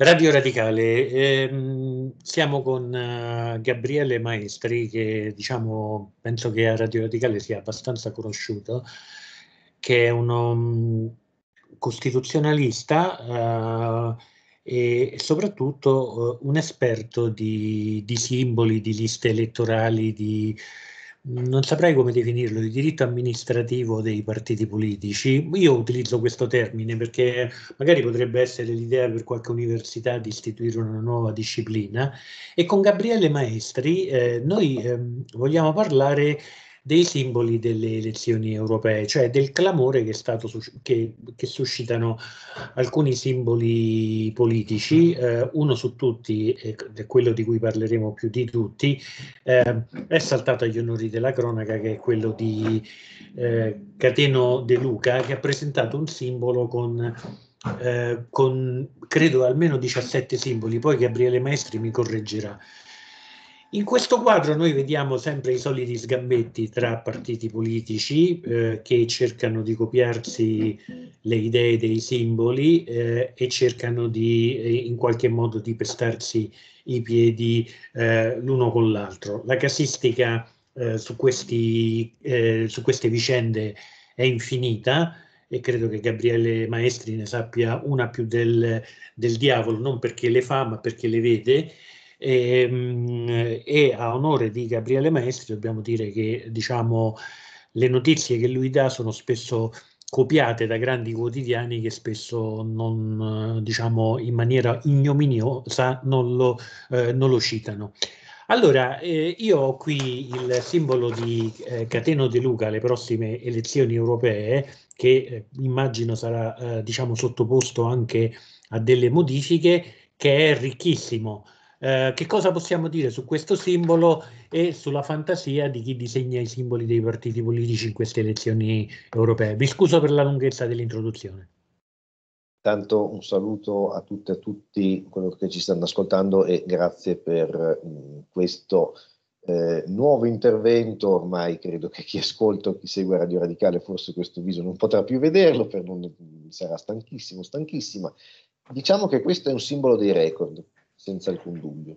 Radio Radicale, ehm, siamo con uh, Gabriele Maestri, che diciamo, penso che a Radio Radicale sia abbastanza conosciuto, che è uno um, mm, costituzionalista uh, e soprattutto uh, un esperto di, di, simboli, di liste elettorali, di, non saprei come definirlo, di diritto amministrativo dei partiti politici. Io utilizzo questo termine perché magari potrebbe essere l'idea per qualche università di istituire una nuova disciplina e con Gabriele Maestri eh, noi eh, vogliamo parlare dei simboli delle elezioni europee, cioè del clamore che, sus che, che suscitano alcuni simboli politici, mm. eh, uno su tutti, eh, quello di cui parleremo più di tutti, eh, è saltato agli onori della cronaca che è quello di eh, Cateno De Luca che ha presentato un simbolo con eh, con credo almeno 17 simboli, poi Gabriele Maestri mi correggerà, in questo quadro noi vediamo sempre i soliti sgambetti tra partiti politici eh, che cercano di copiarsi le idee dei simboli eh, e cercano di eh, in qualche modo di pestarsi i piedi eh, l'uno con l'altro. La casistica eh, su, questi, eh, su queste vicende è infinita e credo che Gabriele Maestri ne sappia una più del, del diavolo, non perché le fa ma perché le vede. E, ehm, e a onore di Gabriele Maestri dobbiamo dire che diciamo, le notizie che lui dà sono spesso copiate da grandi quotidiani che spesso non, diciamo, in maniera ignominiosa non lo, eh, non lo citano. Allora, eh, io ho qui il simbolo di eh, Cateno De Luca alle prossime elezioni europee, che eh, immagino sarà eh, diciamo, sottoposto anche a delle modifiche, che è ricchissimo. Eh, che cosa possiamo dire su questo simbolo e sulla fantasia di chi disegna i simboli dei partiti politici in queste elezioni europee? Vi scuso per la lunghezza dell'introduzione. Tanto un saluto a tutte e a tutti quello che ci stanno ascoltando e grazie per mh, mm, questo eh, nuovo intervento. Ormai credo che chi ascolta o chi segue Radio Radicale forse questo viso non potrà più vederlo, non, sarà stanchissimo, stanchissima. Diciamo che questo è un simbolo dei record senza alcun dubbio.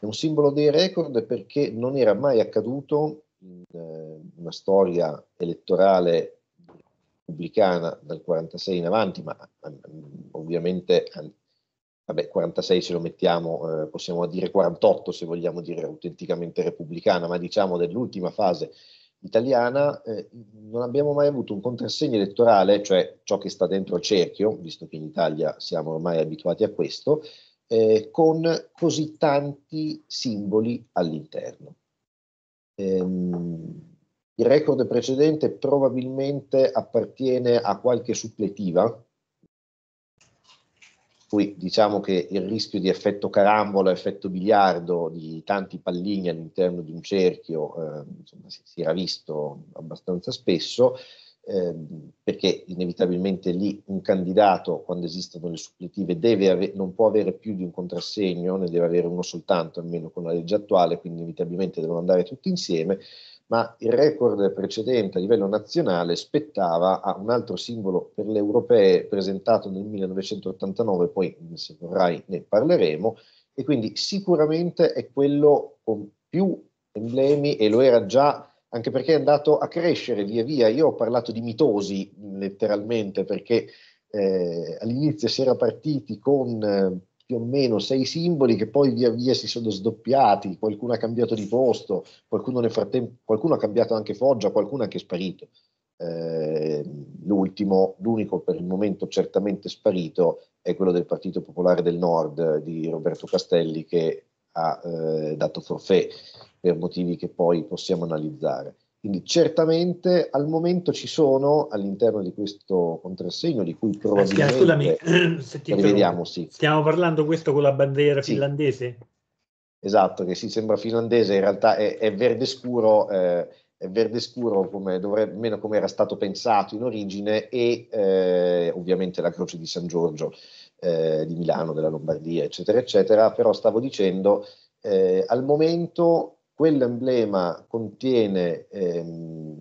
È un simbolo dei record perché non era mai accaduto in eh, una storia elettorale repubblicana dal 46 in avanti, ma mm, ovviamente vabbè, 46 se lo mettiamo, eh, possiamo dire 48 se vogliamo dire autenticamente repubblicana, ma diciamo dell'ultima fase italiana, eh, non abbiamo mai avuto un contrassegno elettorale, cioè ciò che sta dentro il cerchio, visto che in Italia siamo ormai abituati a questo, eh, con così tanti simboli all'interno. Ehm, il record precedente probabilmente appartiene a qualche suppletiva, qui diciamo che il rischio di effetto carambola, effetto biliardo, di tanti pallini all'interno di un cerchio, eh, insomma, si, si, era visto abbastanza spesso, Ehm, perché inevitabilmente lì un candidato, quando esistono le suppletive, ave- non può avere più di un contrassegno, ne deve avere uno soltanto, almeno con la legge attuale, quindi inevitabilmente devono andare tutti insieme, ma il record precedente a livello nazionale spettava a un altro simbolo per le europee presentato nel 1989, poi se vorrai ne parleremo, e quindi sicuramente è quello con più emblemi e lo era già anche perché è andato a crescere via via. Io ho parlato di mitosi letteralmente perché eh, all'inizio si era partiti con eh, più o meno sei simboli che poi via via si sono sdoppiati, qualcuno ha cambiato di posto, qualcuno nel frattempo, qualcuno ha cambiato anche foggia, qualcuno è anche sparito. Eh, l'ultimo, l'unico per il momento certamente sparito è quello del Partito Popolare del Nord di Roberto Castelli che ha eh, dato forfè per motivi che poi possiamo analizzare. Quindi certamente al momento ci sono all'interno di questo contrassegno di cui eh, probabilmente... Scusami, se ti rivediamo, sì. Stiamo parlando questo con la bandiera sì. finlandese? Esatto, che si sembra finlandese, in realtà è, è verde scuro, eh, è verde scuro come, dovrebbe, meno come era stato pensato in origine e eh, ovviamente la croce di San Giorgio eh, di Milano, della Lombardia, eccetera, eccetera, però stavo dicendo eh, al momento quell'emblema contiene ehm,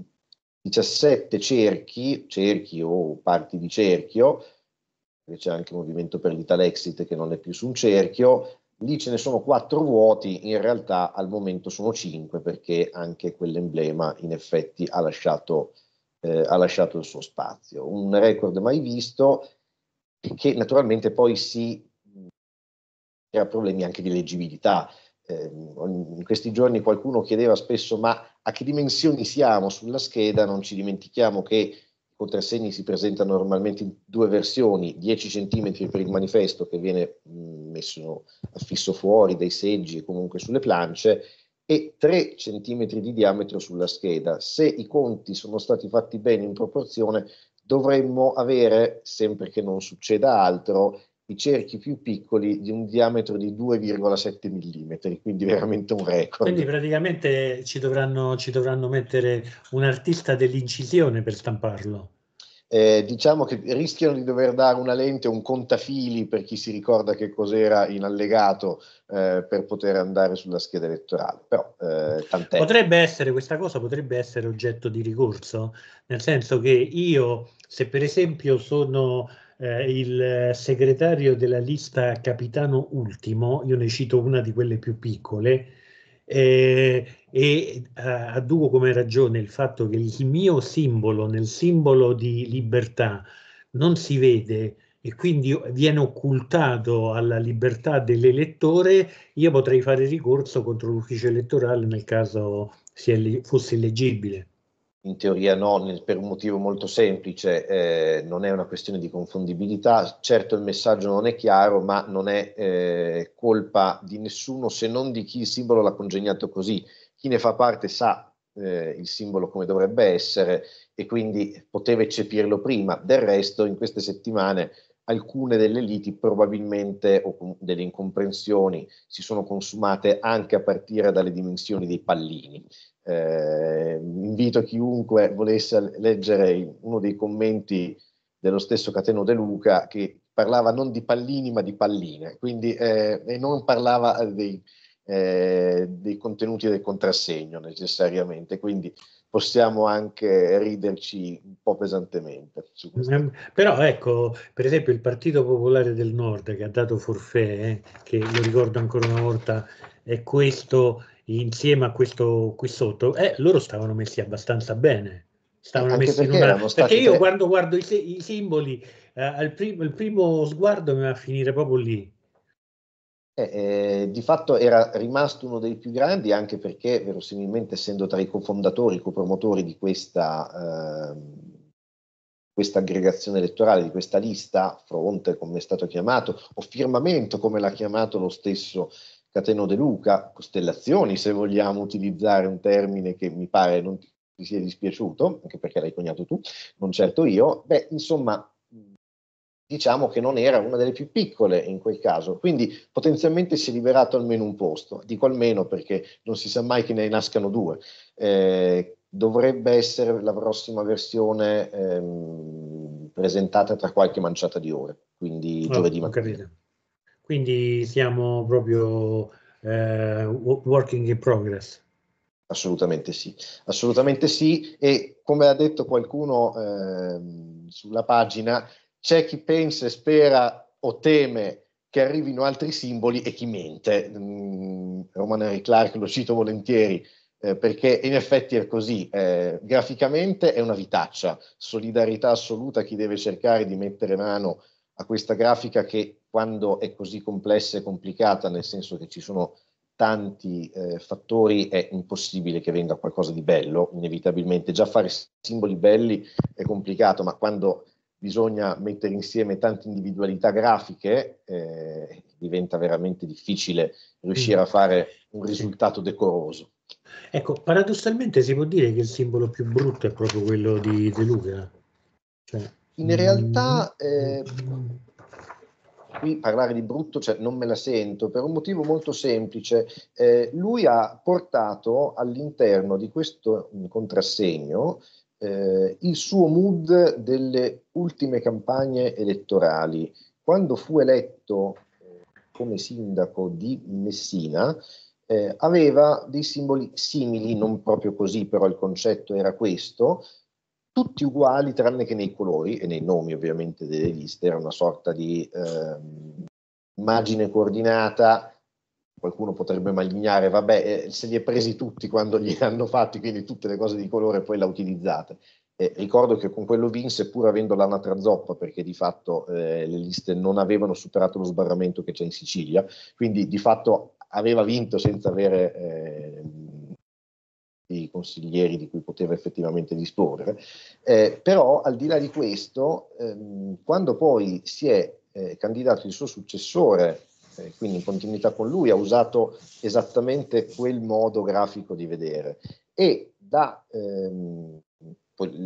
17 cerchi, cerchi o parti di cerchio, c'è anche il movimento per Exit che non è più su un cerchio, lì ce ne sono quattro vuoti, in realtà al momento sono cinque perché anche quell'emblema in effetti ha lasciato, eh, ha lasciato il suo spazio. Un record mai visto che naturalmente poi si crea problemi anche di leggibilità, eh, in questi giorni qualcuno chiedeva spesso ma a che dimensioni siamo sulla scheda, non ci dimentichiamo che i contrassegni si presentano normalmente in due versioni, 10 cm per il manifesto che viene messo affisso fuori dai seggi e comunque sulle planche e 3 cm di diametro sulla scheda. Se i conti sono stati fatti bene in proporzione dovremmo avere, sempre che non succeda altro, i cerchi più piccoli di un diametro di 2,7 mm, quindi veramente un record. Quindi praticamente ci dovranno, ci dovranno mettere un artista dell'incisione per stamparlo. Eh, diciamo che rischiano di dover dare una lente, un contafili per chi si ricorda che cos'era in allegato eh, per poter andare sulla scheda elettorale. Però, eh, potrebbe essere questa cosa, potrebbe essere oggetto di ricorso, nel senso che io, se per esempio sono eh, il eh, segretario della lista Capitano Ultimo, io ne cito una di quelle più piccole, eh, e eh, adduco come ragione il fatto che il mio simbolo nel simbolo di libertà non si vede e quindi viene occultato alla libertà dell'elettore, io potrei fare ricorso contro l'ufficio elettorale nel caso fosse illegibile. In teoria no, per un motivo molto semplice, eh, non è una questione di confondibilità, certo il messaggio non è chiaro, ma non è eh, colpa di nessuno se non di chi il simbolo l'ha congegnato così. Chi ne fa parte sa eh, il simbolo come dovrebbe essere e quindi poteva eccepirlo prima. Del resto in queste settimane alcune delle liti probabilmente o delle incomprensioni si sono consumate anche a partire dalle dimensioni dei pallini. Eh, invito chiunque volesse leggere uno dei commenti dello stesso Cateno De Luca che parlava non di pallini ma di palline, quindi, eh, e non parlava dei, eh, dei contenuti del contrassegno necessariamente, quindi possiamo anche riderci un po' pesantemente. Ehm, però ecco, per esempio il Partito Popolare del Nord che ha dato forfè, eh, che lo ricordo ancora una volta, è questo insieme a questo qui sotto, eh, loro stavano messi abbastanza bene. Stavano anche messi perché in una... Perché io tre... quando guardo i, i simboli, eh, al prim- il primo sguardo mi va a finire proprio lì eh, eh, di fatto era rimasto uno dei più grandi anche perché verosimilmente essendo tra i cofondatori, i copromotori di questa, eh, questa aggregazione elettorale, di questa lista, fronte come è stato chiamato, o firmamento come l'ha chiamato lo stesso Cateno De Luca, costellazioni se vogliamo utilizzare un termine che mi pare non ti sia dispiaciuto, anche perché l'hai coniato tu, non certo io, beh insomma diciamo che non era una delle più piccole in quel caso, quindi potenzialmente si è liberato almeno un posto, dico almeno perché non si sa mai che ne nascano due. Eh, dovrebbe essere la prossima versione ehm, presentata tra qualche manciata di ore, quindi oh, giovedì mattina. Quindi siamo proprio eh, working in progress. Assolutamente sì, assolutamente sì. E come ha detto qualcuno eh, sulla pagina, c'è chi pensa, e spera o teme che arrivino altri simboli e chi mente. Mm, Roman Henry Clark lo cito volentieri eh, perché in effetti è così. Eh, graficamente è una vitaccia, solidarietà assoluta a chi deve cercare di mettere mano a questa grafica che quando è così complessa e complicata, nel senso che ci sono tanti eh, fattori, è impossibile che venga qualcosa di bello, inevitabilmente. Già fare simboli belli è complicato, ma quando bisogna mettere insieme tante individualità grafiche, eh, diventa veramente difficile riuscire mm. a fare un risultato decoroso. Ecco, paradossalmente si può dire che il simbolo più brutto è proprio quello di De Luca. Cioè, In realtà, mm, eh, qui parlare di brutto cioè, non me la sento, per un motivo molto semplice. Eh, lui ha portato all'interno di questo contrassegno eh, il suo mood delle ultime campagne elettorali. Quando fu eletto eh, come sindaco di Messina, eh, aveva dei simboli simili, non proprio così, però il concetto era questo, tutti uguali tranne che nei colori e nei nomi ovviamente delle liste, era una sorta di ehm, immagine coordinata qualcuno potrebbe malignare, vabbè, eh, se li è presi tutti quando gli hanno fatti, quindi tutte le cose di colore poi la utilizzate. Eh, ricordo che con quello vinse pur avendo l'anatra zoppa, perché di fatto eh, le liste non avevano superato lo sbarramento che c'è in Sicilia, quindi di fatto aveva vinto senza avere ehm, i consiglieri di cui poteva effettivamente disporre. Eh, però al di là di questo, ehm, quando poi si è eh, candidato il suo successore eh, quindi in continuità con lui, ha usato esattamente quel modo grafico di vedere e da, ehm,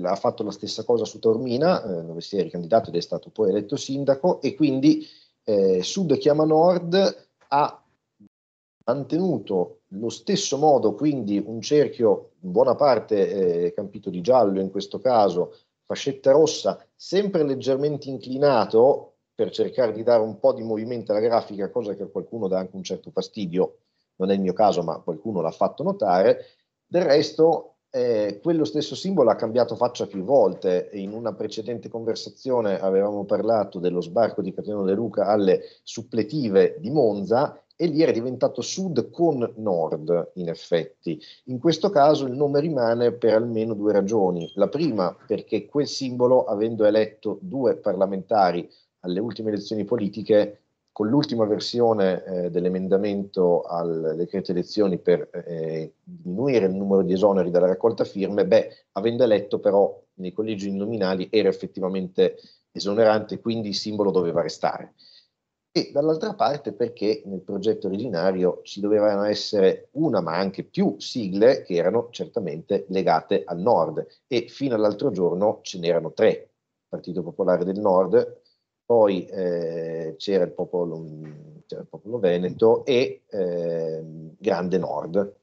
ha fatto la stessa cosa su Tormina, eh, dove si è ricandidato ed è stato poi eletto sindaco, e quindi eh, Sud chiama Nord ha mantenuto lo stesso modo, quindi un cerchio in buona parte eh, campito di giallo in questo caso, fascetta rossa, sempre leggermente inclinato, per cercare di dare un po' di movimento alla grafica, cosa che a qualcuno dà anche un certo fastidio, non è il mio caso, ma qualcuno l'ha fatto notare. Del resto, eh, quello stesso simbolo ha cambiato faccia più volte. In una precedente conversazione avevamo parlato dello sbarco di Cateno De Luca alle suppletive di Monza e lì era diventato sud con nord, in effetti. In questo caso il nome rimane per almeno due ragioni. La prima perché quel simbolo, avendo eletto due parlamentari alle ultime elezioni politiche con l'ultima versione eh, dell'emendamento al decreto elezioni per eh, diminuire il numero di esoneri dalla raccolta firme, beh, avendo eletto però nei collegi nominali era effettivamente esonerante, quindi il simbolo doveva restare. E dall'altra parte perché nel progetto originario ci dovevano essere una ma anche più sigle che erano certamente legate al nord e fino all'altro giorno ce n'erano tre, Partito Popolare del Nord, poi eh, c'era, il popolo, c'era, il popolo, veneto e eh, Grande Nord,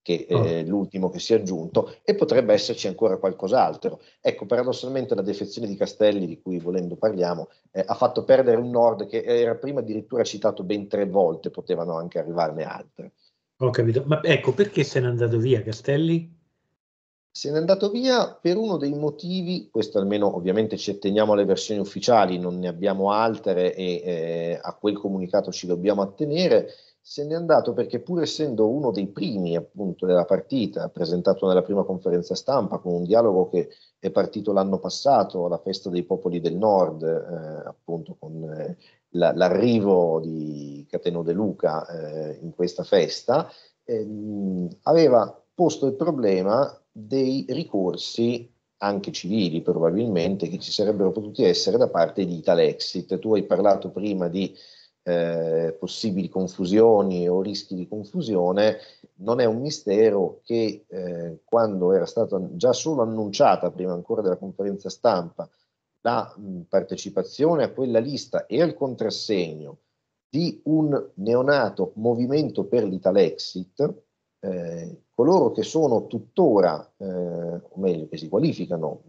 che è eh, ah. l'ultimo che si è aggiunto, e potrebbe esserci ancora qualcos'altro. Ecco, paradossalmente la defezione di Castelli, di cui volendo parliamo, eh, ha fatto perdere un Nord che era prima addirittura citato ben tre volte, potevano anche arrivarne altre. Ho capito, ma ecco perché se n'è andato via Castelli? Se n'è andato via per uno dei motivi, questo almeno ovviamente ci atteniamo alle versioni ufficiali, non ne abbiamo altre e eh, a quel comunicato ci dobbiamo attenere, se n'è andato perché pur essendo uno dei primi appunto della partita, presentato nella prima conferenza stampa con un dialogo che è partito l'anno passato alla festa dei popoli del nord, eh, appunto con eh, la, l'arrivo di Cateno De Luca eh, in questa festa, ehm, aveva posto il problema dei ricorsi anche civili probabilmente che ci sarebbero potuti essere da parte di Italexit. Tu hai parlato prima di eh, possibili confusioni o rischi di confusione, non è un mistero che eh, quando era stata già solo annunciata prima ancora della conferenza stampa la mh, partecipazione a quella lista e al contrassegno di un neonato movimento per l'Italexit, eh, coloro che sono tuttora, eh, o meglio, che si qualificano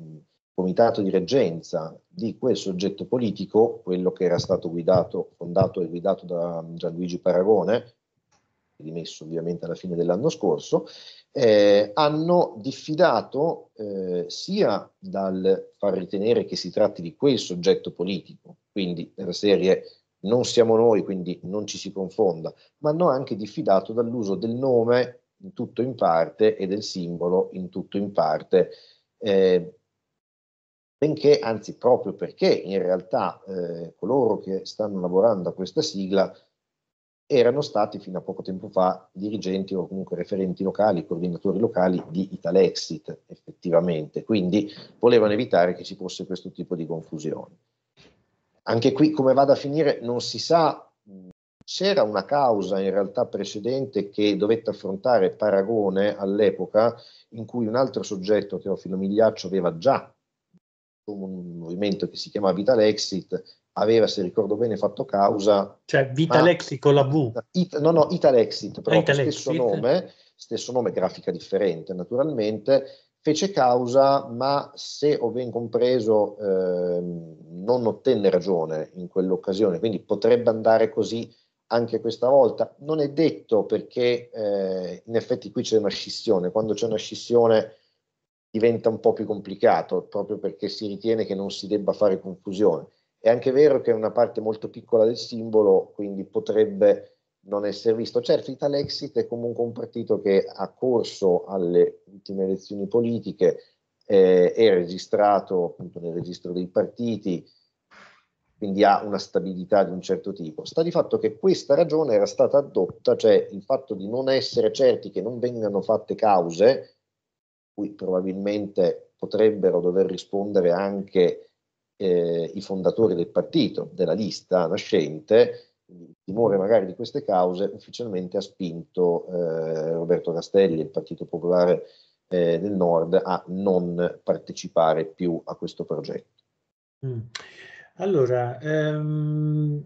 comitato di reggenza di quel soggetto politico, quello che era stato guidato, fondato e guidato da Gianluigi Paragone, dimesso ovviamente alla fine dell'anno scorso, eh, hanno diffidato eh, sia dal far ritenere che si tratti di quel soggetto politico, quindi della serie non siamo noi, quindi non ci si confonda, ma hanno anche diffidato dall'uso del nome in tutto in parte e del simbolo in tutto in parte, eh, benché, anzi proprio perché in realtà eh, coloro che stanno lavorando a questa sigla erano stati fino a poco tempo fa dirigenti o comunque referenti locali, coordinatori locali di Italexit effettivamente, quindi volevano evitare che ci fosse questo tipo di confusione. Anche qui come vada a finire non si sa, c'era una causa in realtà precedente che dovette affrontare Paragone all'epoca in cui un altro soggetto, Teofilo Migliaccio, aveva già un movimento che si chiama Vital Exit, aveva, se ricordo bene, fatto causa... Cioè Vital Exit con la V? It, no, no, Ital Exit, però Ital stesso, Nome, stesso nome, grafica differente naturalmente, fece causa, ma se ho ben compreso eh, non ottenne ragione in quell'occasione, quindi potrebbe andare così anche questa volta. Non è detto perché eh, in effetti qui c'è una scissione, quando c'è una scissione diventa un po' più complicato, proprio perché si ritiene che non si debba fare confusione. È anche vero che è una parte molto piccola del simbolo, quindi potrebbe non essere visto. Certo, Italexit è comunque un partito che ha corso alle ultime elezioni politiche, eh, è registrato appunto nel registro dei partiti, quindi ha una stabilità di un certo tipo. Sta di fatto che questa ragione era stata adotta, cioè il fatto di non essere certi che non vengano fatte cause, cui probabilmente potrebbero dover rispondere anche eh, i fondatori del partito, della lista nascente, quindi timore magari di queste cause, ufficialmente ha spinto eh, Roberto Castelli, il Partito Popolare eh, del Nord, a non partecipare più a questo progetto. Mm. Allora, ehm,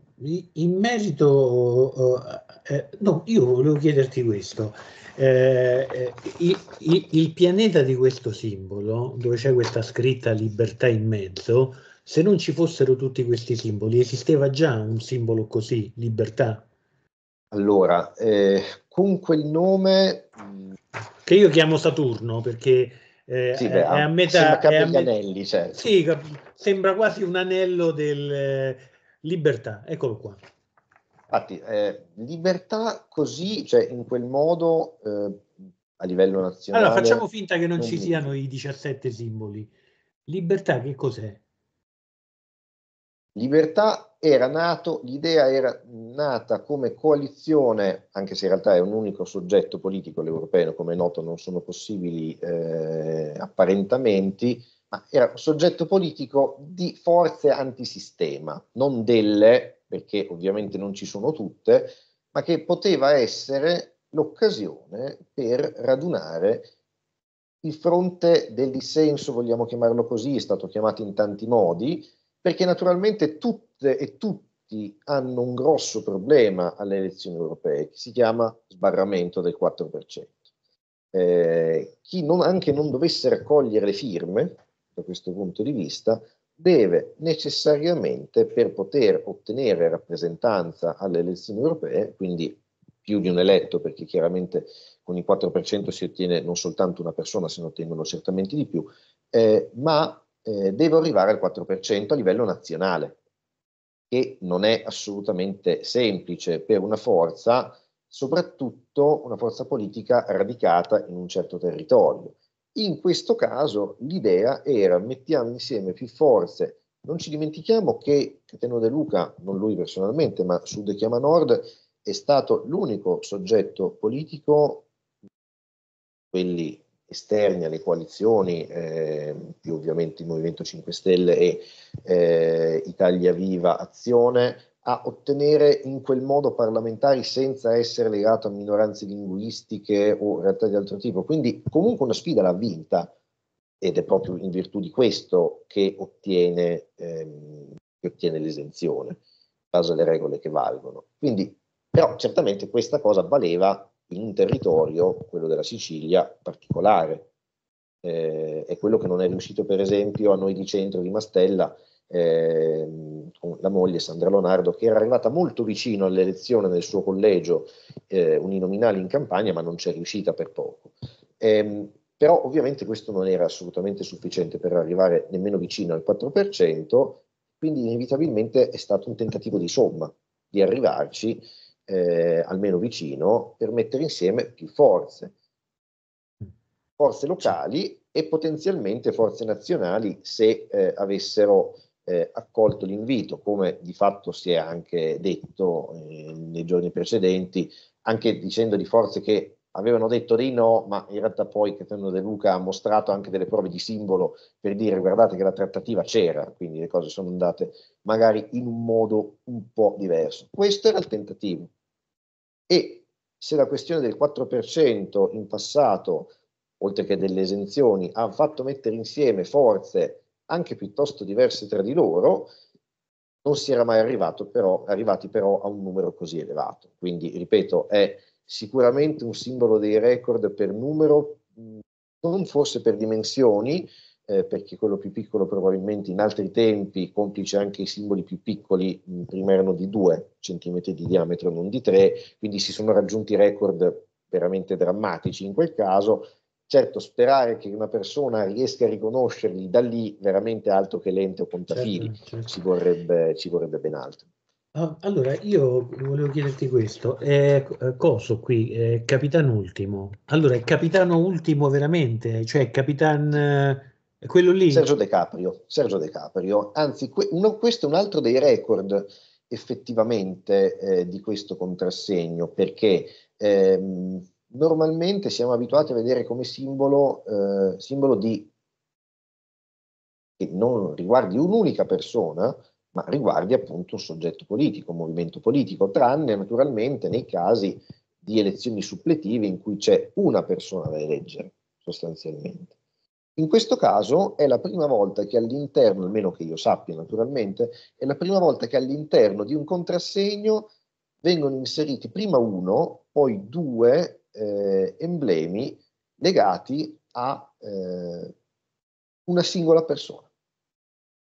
in merito, oh, eh, eh, no, io volevo chiederti questo. Eh, eh il, il, pianeta di questo simbolo, dove c'è questa scritta libertà in mezzo, se non ci fossero tutti questi simboli, esisteva già un simbolo così, libertà? Allora, eh, con quel nome... Mm, che io chiamo Saturno perché eh, sì, beh, è a ah, metà... Sembra è a me... anelli, certo. Sì, sembra quasi un anello del eh, libertà, eccolo qua. Infatti, eh, libertà così, cioè in quel modo eh, a livello nazionale... Allora, facciamo finta che non, non ci siano i 17 simboli. Libertà che cos'è? Libertà era nato, l'idea era nata come coalizione, anche se in realtà è un unico soggetto politico l'europeo, come è noto non sono possibili eh, apparentamenti, ma era un soggetto politico di forze antisistema, non delle, perché ovviamente non ci sono tutte, ma che poteva essere l'occasione per radunare il fronte del dissenso, vogliamo chiamarlo così, è stato chiamato in tanti modi, perché naturalmente tutte e tutti hanno un grosso problema alle elezioni europee che si chiama sbarramento del 4%. Eh, chi non, anche non dovesse raccogliere le firme, da questo punto di vista, deve necessariamente per poter ottenere rappresentanza alle elezioni europee, quindi più di un eletto, perché chiaramente con il 4% si ottiene non soltanto una persona, se ne ottengono certamente di più, eh, ma eh, devo arrivare al 4% a livello nazionale, che non è assolutamente semplice per una forza, soprattutto una forza politica radicata in un certo territorio. In questo caso l'idea era mettiamo insieme più forze. Non ci dimentichiamo che Cateno De Luca, non lui personalmente, ma Sud e Chiama Nord, è stato l'unico soggetto politico, quelli esterni alle coalizioni, eh, ovviamente il Movimento 5 Stelle e eh, Italia Viva Azione, a ottenere in quel modo parlamentari senza essere legato a minoranze linguistiche o realtà di altro tipo. Quindi comunque una sfida l'ha vinta ed è proprio in virtù di questo che ottiene, ehm, che ottiene l'esenzione, in base alle regole che valgono. Quindi, però certamente questa cosa valeva in un territorio, quello della Sicilia, particolare. Eh, è quello che non è riuscito, per esempio, a noi di centro di Mastella, eh, con la moglie Sandra Leonardo, che era arrivata molto vicino all'elezione nel suo collegio eh, uninominale in campagna, ma non c'è riuscita per poco. Eh, però ovviamente questo non era assolutamente sufficiente per arrivare nemmeno vicino al 4%, quindi inevitabilmente è stato un tentativo di somma, di arrivarci eh, almeno vicino, per mettere insieme più forze, forze locali e potenzialmente forze nazionali se eh, avessero eh, accolto l'invito, come di fatto si è anche detto eh, nei giorni precedenti, anche dicendo di forze che avevano detto di no, ma in realtà poi Catano De Luca ha mostrato anche delle prove di simbolo per dire guardate che la trattativa c'era, quindi le cose sono andate magari in un modo un po' diverso. Questo era il tentativo. E se la questione del 4% in passato, oltre che delle esenzioni, ha fatto mettere insieme forze anche piuttosto diverse tra di loro, non si era mai arrivato però, arrivati però a un numero così elevato. Quindi, ripeto, è sicuramente un simbolo dei record per numero, non forse per dimensioni, eh, perché quello più piccolo probabilmente in altri tempi, complice anche i simboli più piccoli, mh, prima erano di 2 cm di diametro, non di 3, quindi si sono raggiunti record veramente drammatici in quel caso. Certo, sperare che una persona riesca a riconoscerli da lì veramente altro che lente o certo, contafili, certo, certo. Ci, vorrebbe, ci vorrebbe ben altro. Ah, allora, io volevo chiederti questo, eh, co- eh, coso qui, eh, capitano ultimo. Allora, è capitano ultimo veramente, cioè capitan eh, quello lì? Sergio De Caprio, Sergio De Caprio. Anzi, que- uno- questo è un altro dei record effettivamente eh, di questo contrassegno, perché ehm, normalmente siamo abituati a vedere come simbolo, eh, simbolo di, che non riguardi un'unica persona, ma riguardi appunto un soggetto politico, un movimento politico, tranne naturalmente nei casi di elezioni suppletive in cui c'è una persona da eleggere sostanzialmente. In questo caso è la prima volta che all'interno, almeno che io sappia naturalmente, è la prima volta che all'interno di un contrassegno vengono inseriti prima uno, poi due eh, emblemi legati a eh, una singola persona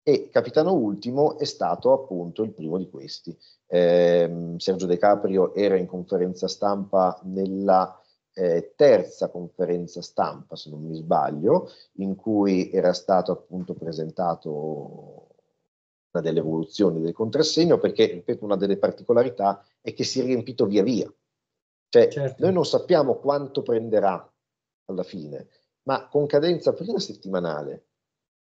e capitano ultimo è stato appunto il primo di questi. Eh, Sergio De Caprio era in conferenza stampa nella eh, terza conferenza stampa, se non mi sbaglio, in cui era stato appunto presentato una delle evoluzioni del contrassegno, perché, ripeto, una delle particolarità è che si è riempito via via. Cioè, certo. noi non sappiamo quanto prenderà alla fine, ma con cadenza prima settimanale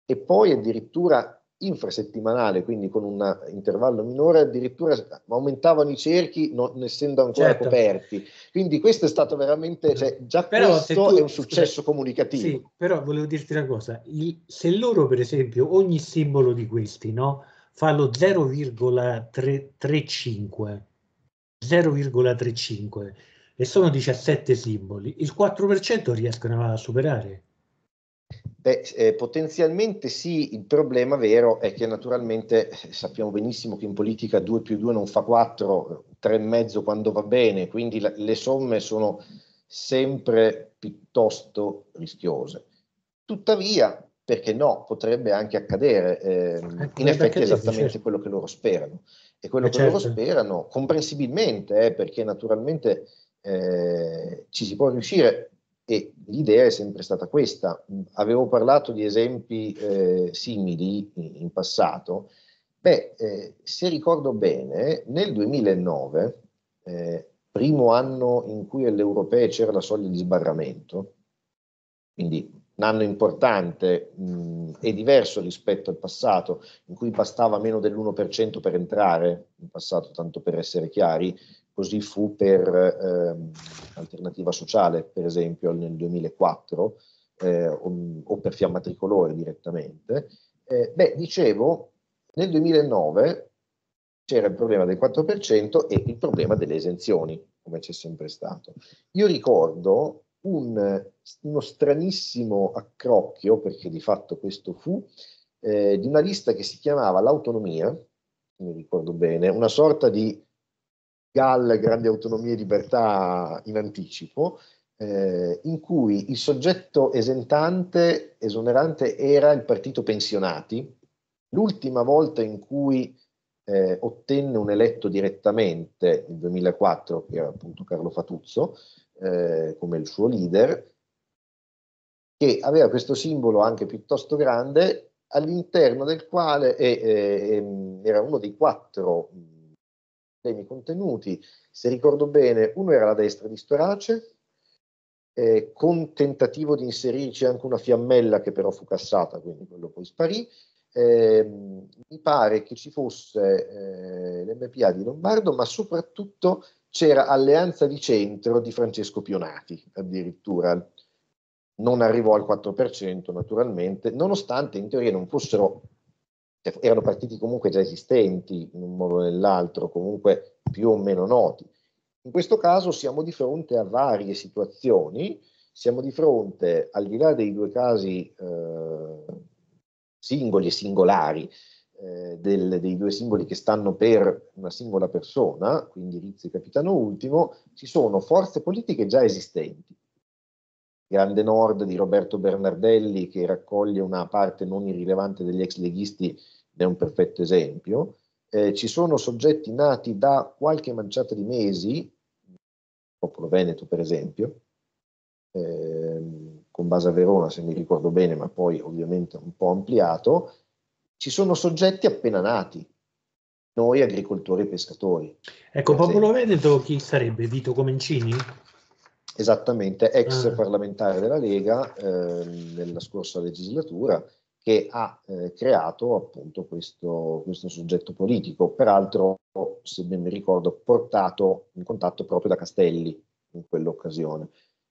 e poi addirittura infrasettimanale, quindi con un intervallo minore, addirittura aumentavano i cerchi non essendo ancora certo. coperti. Quindi questo è stato veramente, cioè, già però questo tu, è un successo scusa, comunicativo. Sì, però volevo dirti una cosa, I, se loro per esempio ogni simbolo di questi no, fa lo 0,35, 0,35 e sono 17 simboli, il 4% riescono a superare. Beh, eh, potenzialmente sì, il problema vero è che naturalmente eh, sappiamo benissimo che in politica 2 più 2 non fa 4, 3,5 quando va bene, quindi la, le somme sono sempre piuttosto rischiose. Tuttavia, perché no, potrebbe anche accadere, ehm, eh, in effetti è esattamente certo. quello che loro sperano. E quello eh che certo. loro sperano, comprensibilmente, eh, perché naturalmente eh, ci si può riuscire, e l'idea è sempre stata questa. Avevo parlato di esempi eh, simili in, in, passato. Beh, eh, se ricordo bene, nel 2009, eh, primo anno in cui alle europee c'era la soglia di sbarramento, quindi un anno importante mh, mm, e diverso rispetto al passato, in cui bastava meno dell'1% per entrare, in passato tanto per essere chiari, Così fu per ehm, Alternativa Sociale, per esempio, nel 2004, eh, o, o, per Fiamma Tricolore direttamente. Eh, beh, dicevo, nel 2009 c'era il problema del 4% e il problema delle esenzioni, come c'è sempre stato. Io ricordo un, uno stranissimo accrocchio, perché di fatto questo fu, eh, di una lista che si chiamava L'autonomia, mi ricordo bene, una sorta di GAL, grande autonomia e libertà in anticipo, eh, in cui il soggetto esentante, esonerante era il partito pensionati. L'ultima volta in cui eh, ottenne un eletto direttamente, nel 2004, che era appunto Carlo Fatuzzo, eh, come il suo leader, che aveva questo simbolo anche piuttosto grande, all'interno del quale eh, era uno dei quattro problemi contenuti. Se ricordo bene, uno era la destra di Storace, eh, con tentativo di inserirci anche una fiammella che però fu cassata, quindi quello poi sparì. Eh, mi pare che ci fosse eh, l'MPA di Lombardo, ma soprattutto c'era Alleanza di Centro di Francesco Pionati, addirittura non arrivò al 4% naturalmente, nonostante in teoria non fossero cioè, erano partiti comunque già esistenti in un modo o nell'altro, comunque più o meno noti. In questo caso siamo di fronte a varie situazioni, siamo di fronte, al di là dei due casi eh, singoli e singolari, eh, del, dei due simboli che stanno per una singola persona, quindi Rizzo e Capitano Ultimo, ci sono forze politiche già esistenti Grande Nord di Roberto Bernardelli che raccoglie una parte non irrilevante degli ex leghisti è un perfetto esempio. Eh, ci sono soggetti nati da qualche manciata di mesi, popolo veneto per esempio, ehm, con base a Verona se mi ricordo bene, ma poi ovviamente un po' ampliato, ci sono soggetti appena nati, noi agricoltori e pescatori. Ecco, popolo veneto chi sarebbe? Vito Comencini? Esattamente, ex ah. parlamentare della Lega eh, nella scorsa legislatura che ha eh, creato appunto questo, questo, soggetto politico, peraltro se ben mi ricordo portato in contatto proprio da Castelli in quell'occasione,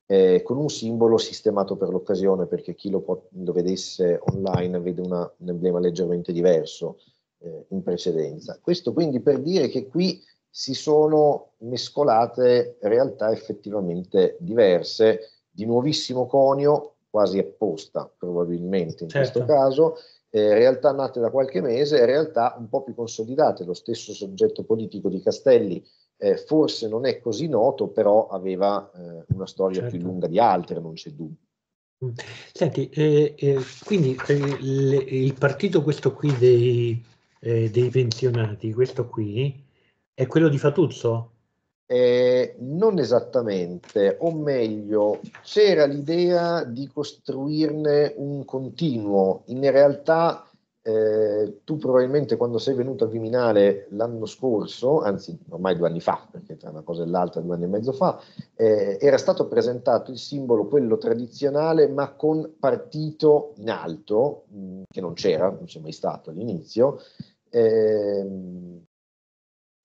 eh, con un simbolo sistemato per l'occasione perché chi lo, può, lo vedesse online vede una, un emblema leggermente diverso eh, in precedenza. Questo quindi per dire che qui si sono mescolate realtà effettivamente diverse, di nuovissimo conio, quasi apposta probabilmente in certo. questo caso, eh, realtà nate da qualche mese, e realtà un po' più consolidate. Lo stesso soggetto politico di Castelli eh, forse non è così noto, però aveva eh, una storia certo. più lunga di altre, non c'è dubbio. Mm. Senti, eh, eh, quindi eh, le, il partito questo qui dei, dei pensionati, questo qui, è quello di Fatuzzo? Eh, non esattamente, o meglio, c'era l'idea di costruirne un continuo. In realtà, eh, tu probabilmente quando sei venuto a Viminale l'anno scorso, anzi ormai due anni fa, perché tra una cosa e l'altra due anni e mezzo fa, eh, era stato presentato il simbolo, quello tradizionale, ma con partito in alto, mh, mm, che non c'era, non c'è mai stato all'inizio, eh,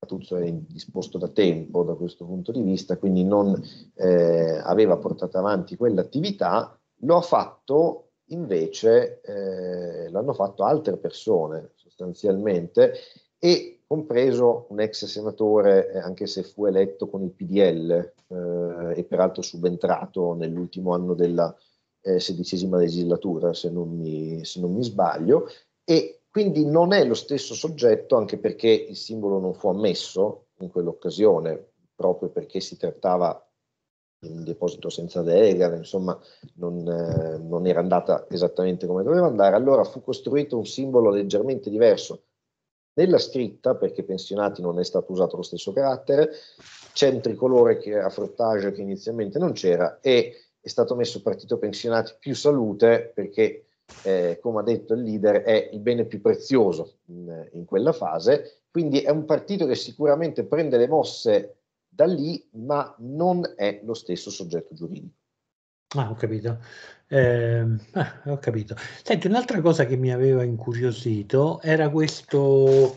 Catuzzo è disposto da tempo da questo punto di vista, quindi non eh, aveva portato avanti quell'attività, lo ha fatto invece, eh, l'hanno fatto altre persone sostanzialmente, e compreso un ex senatore, eh, anche se fu eletto con il PDL eh, e peraltro subentrato nell'ultimo anno della eh, sedicesima legislatura, se non mi, se non mi sbaglio, e quindi non è lo stesso soggetto, anche perché il simbolo non fu ammesso in quell'occasione, proprio perché si trattava di un deposito senza delega, insomma non, eh, non era andata esattamente come doveva andare, allora fu costruito un simbolo leggermente diverso, nella scritta, perché pensionati non è stato usato lo stesso carattere, c'è un tricolore che, a frottaggio che inizialmente non c'era e è stato messo partito pensionati più salute perché eh, come ha detto il leader, è il bene più prezioso in, in, quella fase. Quindi è un partito che sicuramente prende le mosse da lì, ma non è lo stesso soggetto giuridico. Ah, ho capito. Eh, ho capito. Senti, un'altra cosa che mi aveva incuriosito era questo,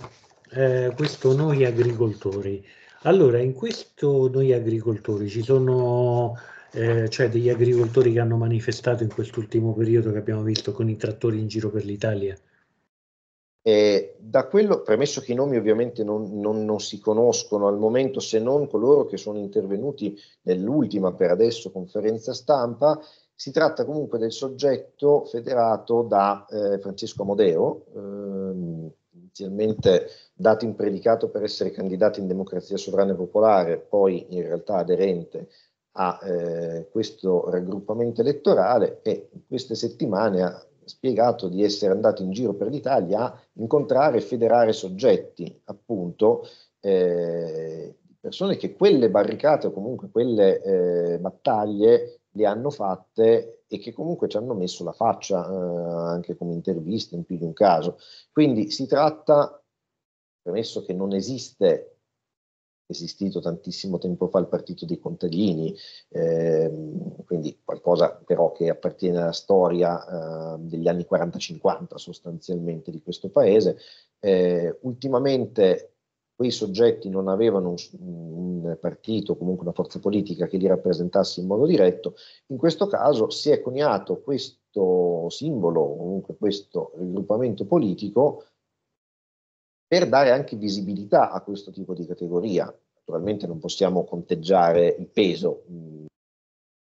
eh, questo noi agricoltori. Allora, in questo noi agricoltori ci sono eh, cioè degli agricoltori che hanno manifestato in quest'ultimo periodo che abbiamo visto con i trattori in giro per l'Italia? Eh, da quello, premesso che i nomi ovviamente non, non, non, si conoscono al momento se non coloro che sono intervenuti nell'ultima per adesso conferenza stampa, si tratta comunque del soggetto federato da eh, Francesco Amodeo, ehm, inizialmente dato in predicato per essere candidato in democrazia sovrana e popolare, poi in realtà aderente a eh, questo raggruppamento elettorale e in queste settimane ha spiegato di essere andato in giro per l'Italia a incontrare e federare soggetti, appunto, eh, persone che quelle barricate o comunque quelle eh, battaglie le hanno fatte e che comunque ci hanno messo la faccia eh, anche come interviste in più di un caso. Quindi si tratta, premesso che non esiste esistito tantissimo tempo fa il partito dei contadini, ehm, quindi qualcosa però che appartiene alla storia eh, degli anni 40-50 sostanzialmente di questo paese. Eh, ultimamente quei soggetti non avevano un, un partito, comunque una forza politica che li rappresentasse in modo diretto, in questo caso si è coniato questo simbolo, comunque questo raggruppamento politico per dare anche visibilità a questo tipo di categoria. Naturalmente non possiamo conteggiare il peso,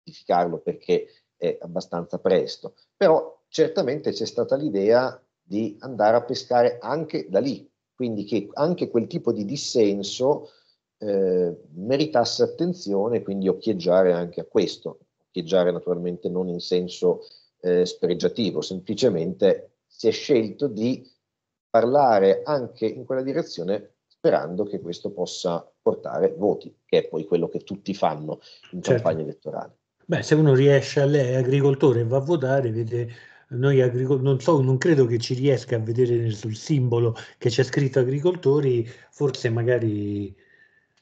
modificarlo mm, perché è abbastanza presto, però certamente c'è stata l'idea di andare a pescare anche da lì, quindi che anche quel tipo di dissenso eh, meritasse attenzione, quindi occhieggiare anche a questo, occhieggiare naturalmente non in senso eh, spregiativo, semplicemente si è scelto di parlare anche in quella direzione sperando che questo possa portare voti, che è poi quello che tutti fanno in certo. campagna elettorale. Beh, se uno riesce, a lei agricoltore, va a votare, vede noi agricol- non, so, non credo che ci riesca a vedere sul simbolo che c'è scritto agricoltori, forse magari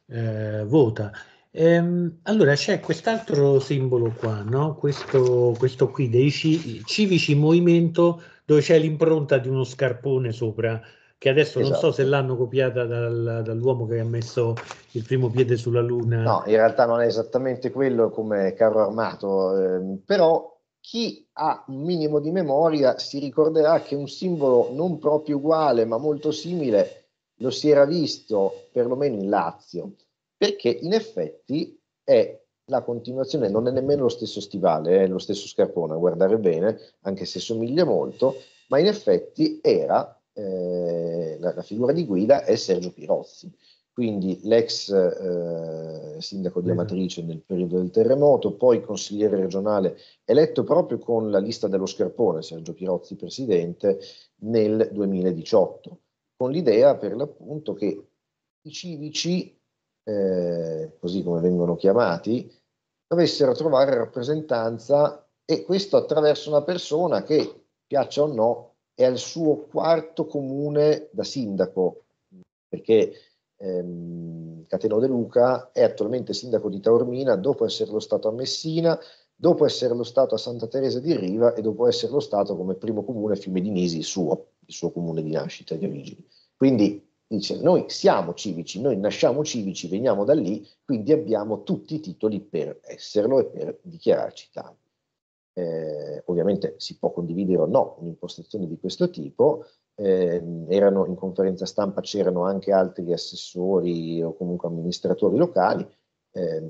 eh, vota. Ehm, allora c'è quest'altro simbolo qua, no? questo, questo qui dei ci- civici movimento dove c'è l'impronta di uno scarpone sopra, che adesso esatto. non so se esatto. l'hanno copiata dal, dall'uomo che ha messo il primo piede sulla Luna. No, in realtà non è esattamente quello come carro armato, ehm, però chi ha un minimo di memoria si ricorderà che un simbolo non proprio uguale ma molto simile lo si era visto perlomeno in Lazio, perché in effetti è la continuazione non è nemmeno lo stesso stivale, è lo stesso scarpone a guardare bene, anche se somiglia molto, ma in effetti era eh, la, la, figura di guida è Sergio Pirozzi, quindi l'ex eh, sindaco di Amatrice nel periodo del terremoto, poi consigliere regionale eletto proprio con la lista dello scarpone, Sergio Pirozzi presidente, nel 2018, con l'idea per l'appunto che i civici eh, così come vengono chiamati, dovessero trovare rappresentanza e questo attraverso una persona che, piaccia o no, è al suo quarto comune da sindaco, perché ehm, Cateno De Luca è attualmente sindaco di Taormina dopo esserlo stato a Messina, dopo esserlo stato a Santa Teresa di Riva e dopo esserlo stato come primo comune fiume di Nisi, il suo, il suo comune di nascita e di origine. Quindi dice noi siamo civici, noi nasciamo civici, veniamo da lì, quindi abbiamo tutti i titoli per esserlo e per dichiararci tali. Eh, ovviamente si può condividere o no un'impostazione di questo tipo, eh, erano in conferenza stampa c'erano anche altri assessori o comunque amministratori locali, eh,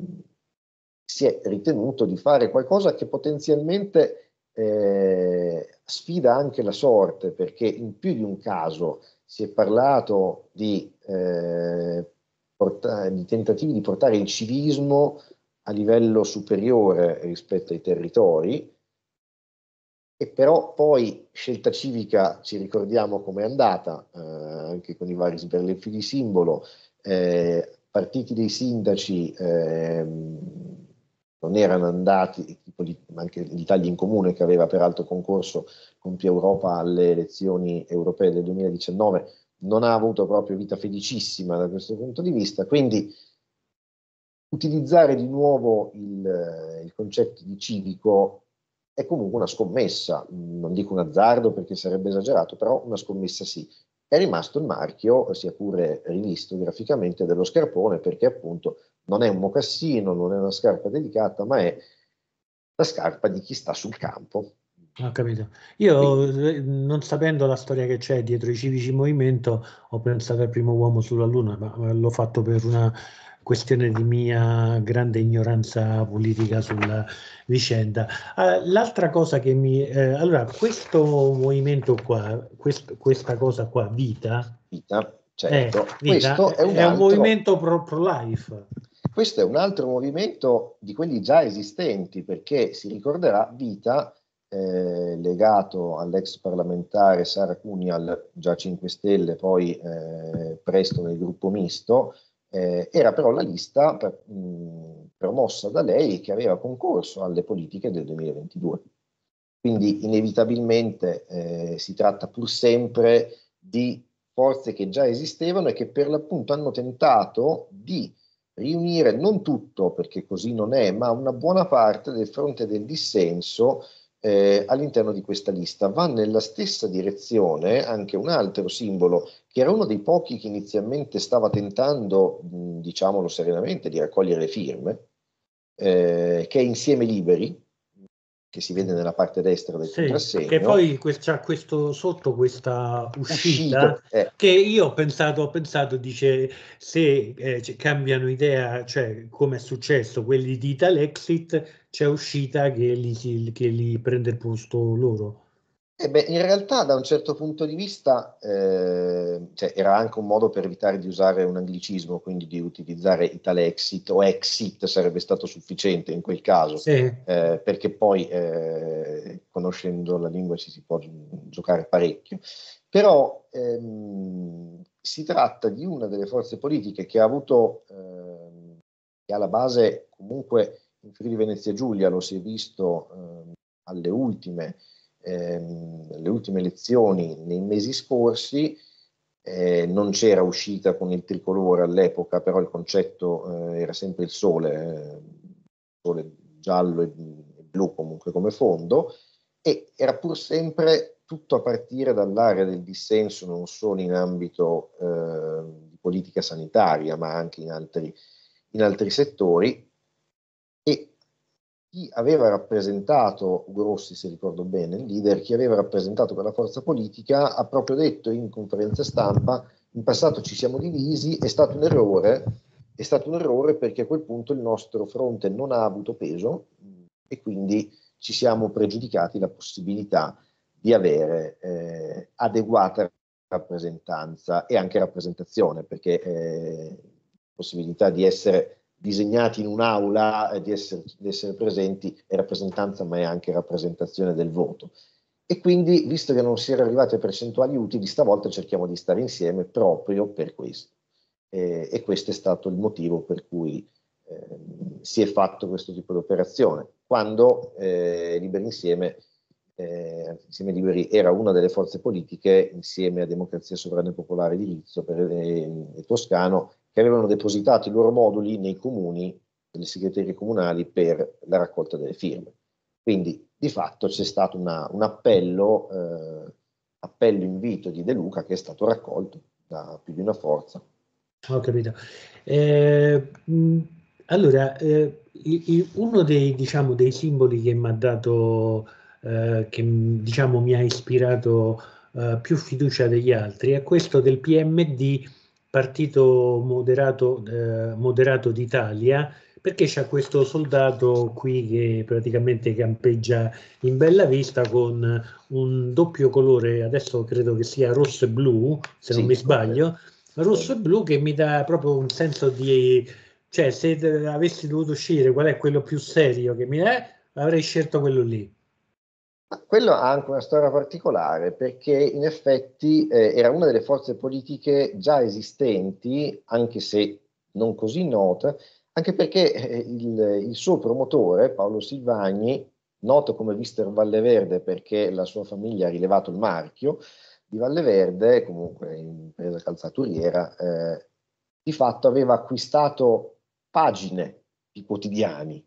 si è ritenuto di fare qualcosa che potenzialmente eh, sfida anche la sorte, perché in più di un caso si è parlato di, eh, portare, di tentativi di portare il civismo a livello superiore rispetto ai territori, e però poi scelta civica ci ricordiamo com'è andata, eh, anche con i vari sberleffi di simbolo, eh, partiti dei sindaci eh, non erano andati, anche l'Italia in comune che aveva peraltro concorso con più Europa alle elezioni europee del 2019, non ha avuto proprio vita felicissima da questo punto di vista, quindi utilizzare di nuovo il, il concetto di civico è comunque una scommessa, non dico un azzardo perché sarebbe esagerato, però una scommessa sì. È rimasto il marchio, sia pure rivisto graficamente, dello scarpone perché appunto non è un mocassino, non è una scarpa delicata, ma è la scarpa di chi sta sul campo. Ho capito. Io Quindi. Eh, non sapendo la storia che c'è dietro i civici in movimento, ho pensato al primo uomo sulla Luna, ma l'ho fatto per una questione di mia grande ignoranza politica sulla vicenda. Eh, l'altra cosa che mi... Eh, allora, questo movimento qua, quest, questa cosa qua, vita... Vita, certo. È, eh, vita, è un, è un movimento pro, pro life. Questo è un altro movimento di quelli già esistenti, perché si ricorderà Vita, eh, legato all'ex parlamentare Sara Cunial, già 5 Stelle, poi eh, presto nel gruppo misto, eh, era però la lista per, mh, promossa da lei che aveva concorso alle politiche del 2022. Quindi inevitabilmente eh, si tratta pur sempre di forze che già esistevano e che per l'appunto hanno tentato di riunire non tutto, perché così non è, ma una buona parte del fronte del dissenso eh, all'interno di questa lista. Va nella stessa direzione anche un altro simbolo, che era uno dei pochi che inizialmente stava tentando, mh, diciamolo serenamente, di raccogliere le firme, eh, che è Insieme Liberi, che si vede nella parte destra del sì, contrassegno. Che poi c'è questo sotto questa uscita Uscito, eh. che io ho pensato, ho pensato dice se eh, cambiano idea, cioè come è successo quelli di Italexit, c'è uscita che li, che li prende il posto loro. Eh beh, in realtà da un certo punto di vista eh, cioè, era anche un modo per evitare di usare un anglicismo, quindi di utilizzare Italexit o Exit sarebbe stato sufficiente in quel caso, sì. eh, perché poi eh, conoscendo la lingua ci si può giocare parecchio. Però ehm, si tratta di una delle forze politiche che ha avuto, ehm, che ha la base comunque in Friuli Venezia Giulia, lo si è visto ehm, alle ultime ehm, le ultime elezioni nei mesi scorsi, eh, non c'era uscita con il tricolore all'epoca, però il concetto eh, era sempre il sole, eh, sole giallo e blu comunque come fondo, e era pur sempre tutto a partire dall'area del dissenso, non solo in ambito eh, di politica sanitaria, ma anche in altri, in altri settori, chi aveva rappresentato Grossi, se ricordo bene, il leader, chi aveva rappresentato quella forza politica, ha proprio detto in conferenza stampa, in passato ci siamo divisi, è stato un errore, è stato un errore perché a quel punto il nostro fronte non ha avuto peso e quindi ci siamo pregiudicati la possibilità di avere eh, adeguata rappresentanza e anche rappresentazione, perché eh, possibilità di essere disegnati in un'aula, eh, di, essere, di, essere, presenti è rappresentanza ma è anche rappresentazione del voto. E quindi, visto che non si era arrivati a percentuali utili, stavolta cerchiamo di stare insieme proprio per questo. Eh, e questo è stato il motivo per cui eh, si è fatto questo tipo di operazione. Quando eh, Liberi Insieme, eh, Insieme Liberi era una delle forze politiche, insieme a Democrazia Sovrana e Popolare di Rizzo per, ehm, e Toscano, che avevano depositato i loro moduli nei comuni, nelle segreterie comunali per la raccolta delle firme. Quindi di fatto c'è stato una, un appello, eh, appello invito di De Luca che è stato raccolto da più di una forza. Ho capito. Eh, mm, allora, eh, i, uno dei, diciamo, dei simboli che mi ha dato, eh, che diciamo, mi ha ispirato eh, più fiducia degli altri è questo del PMD Partito Moderato, eh, moderato d'Italia, perché c'è questo soldato qui che praticamente campeggia in bella vista con un doppio colore, adesso credo che sia rosso e blu, se sì, non mi sbaglio, rosso e blu che mi dà proprio un senso di... cioè se avessi dovuto uscire qual è quello più serio che mi è, avrei scelto quello lì. Quello ha anche una storia particolare perché in effetti eh, era una delle forze politiche già esistenti, anche se non così nota, anche perché eh, il, il, suo promotore, Paolo Silvagni, noto come Vister Valleverde perché la sua famiglia ha rilevato il marchio di Valleverde, comunque impresa calzaturiera, eh, di fatto aveva acquistato pagine di quotidiani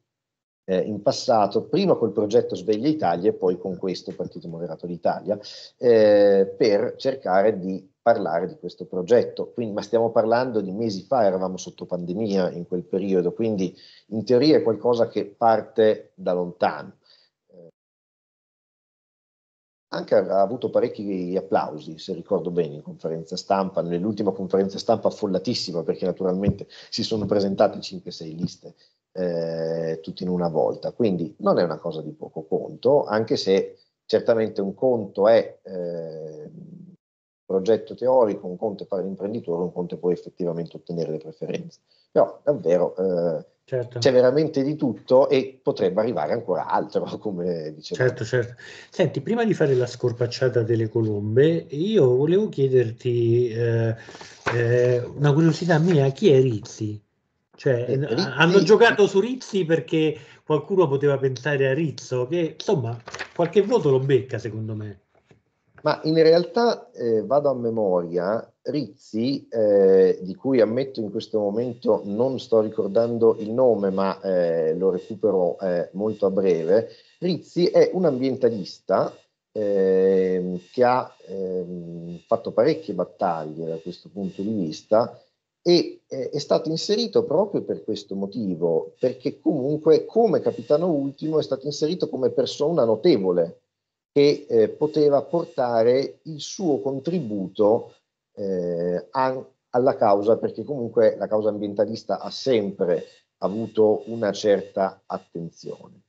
eh, in passato, prima col progetto Sveglia Italia e poi con questo Partito Moderato d'Italia, eh, per cercare di parlare di questo progetto. Quindi, ma stiamo parlando di mesi fa, eravamo sotto pandemia in quel periodo, quindi in teoria è qualcosa che parte da lontano. Eh, anche ha avuto parecchi applausi, se ricordo bene, in conferenza stampa, nell'ultima conferenza stampa affollatissima, perché naturalmente si sono presentate 5-6 liste eh, tutti in una volta. Quindi non è una cosa di poco conto, anche se certamente un conto è eh, progetto teorico, un conto è fare l'imprenditore, un conto è poi effettivamente ottenere le preferenze. Però davvero eh, certo. c'è veramente di tutto e potrebbe arrivare ancora altro, come dicevo. Certo, certo. Senti, prima di fare la scorpacciata delle colombe, io volevo chiederti eh, eh una curiosità mia, chi è Rizzi? Cioè, eh, Rizzi... hanno giocato su Rizzi perché qualcuno poteva pensare a Rizzo, che insomma qualche voto lo becca secondo me. Ma in realtà eh, vado a memoria, Rizzi, eh, di cui ammetto in questo momento non sto ricordando il nome, ma eh, lo recupero eh, molto a breve, Rizzi è un ambientalista ehm, che ha ehm, fatto parecchie battaglie da questo punto di vista e eh, è stato inserito proprio per questo motivo, perché comunque come capitano ultimo è stato inserito come persona notevole che eh, poteva portare il suo contributo eh, a, alla causa, perché comunque la causa ambientalista ha sempre avuto una certa attenzione.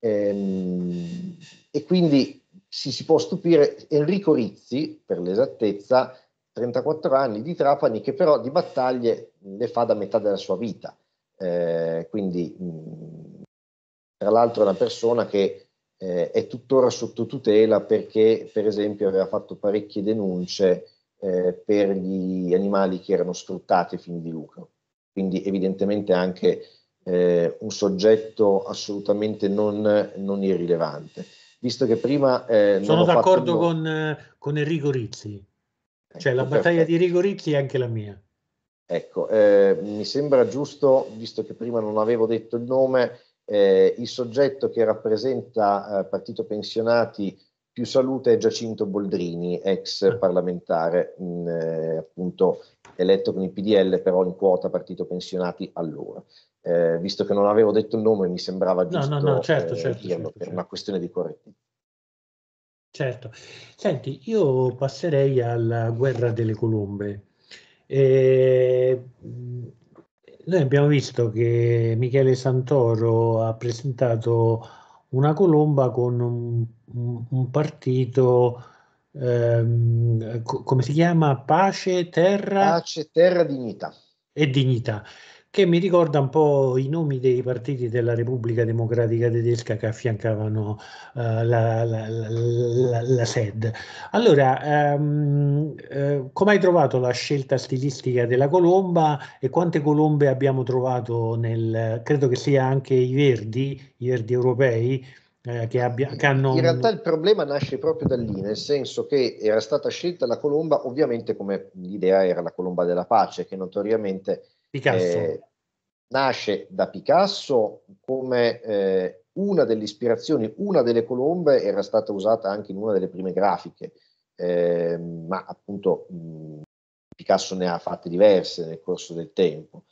Ehm, e quindi si, si può stupire, Enrico Rizzi, per l'esattezza, 34 anni di Trapani che però di battaglie ne fa da metà della sua vita. Eh, quindi, mh, tra l'altro, è una persona che eh, è tuttora sotto tutela perché, per esempio, aveva fatto parecchie denunce eh, per gli animali che erano sfruttati a fini di lucro. Quindi, evidentemente, anche eh, un soggetto assolutamente non, non irrilevante. Visto che prima. Eh, Sono d'accordo fatto... con, eh, con Enrico Rizzi cioè la ecco, battaglia perfetto. di Rigoricchi è anche la mia. Ecco, eh, mi sembra giusto, visto che prima non avevo detto il nome, eh, il soggetto che rappresenta eh, Partito Pensionati più Salute è Giacinto Boldrini, ex ah. parlamentare, mh, eh, appunto eletto con il PDL, però in quota Partito Pensionati allora. Eh, visto che non avevo detto il nome, mi sembrava giusto no, no, no, certo, eh, certo, dirlo certo, per certo. una questione di correttezza. Certo. Senti, io passerei alla guerra delle colombe. Eh, noi abbiamo visto che Michele Santoro ha presentato una colomba con un, un partito, ehm, co come si chiama? Pace, terra... Pace, terra, dignità. E dignità che mi ricorda un po' i nomi dei partiti della Repubblica Democratica Tedesca che affiancavano uh, la, la, la, la, SED. Allora, um, uh, come hai trovato la scelta stilistica della colomba e quante colombe abbiamo trovato nel... credo che sia anche i verdi, i verdi europei, eh, che, abbia, che hanno... In realtà il problema nasce proprio da lì, nel senso che era stata scelta la colomba, ovviamente come l'idea era la colomba della pace, che notoriamente Picasso. Eh, nasce da Picasso come eh, una delle ispirazioni, una delle colombe era stata usata anche in una delle prime grafiche, eh, ma appunto mh, Picasso ne ha fatte diverse nel corso del tempo.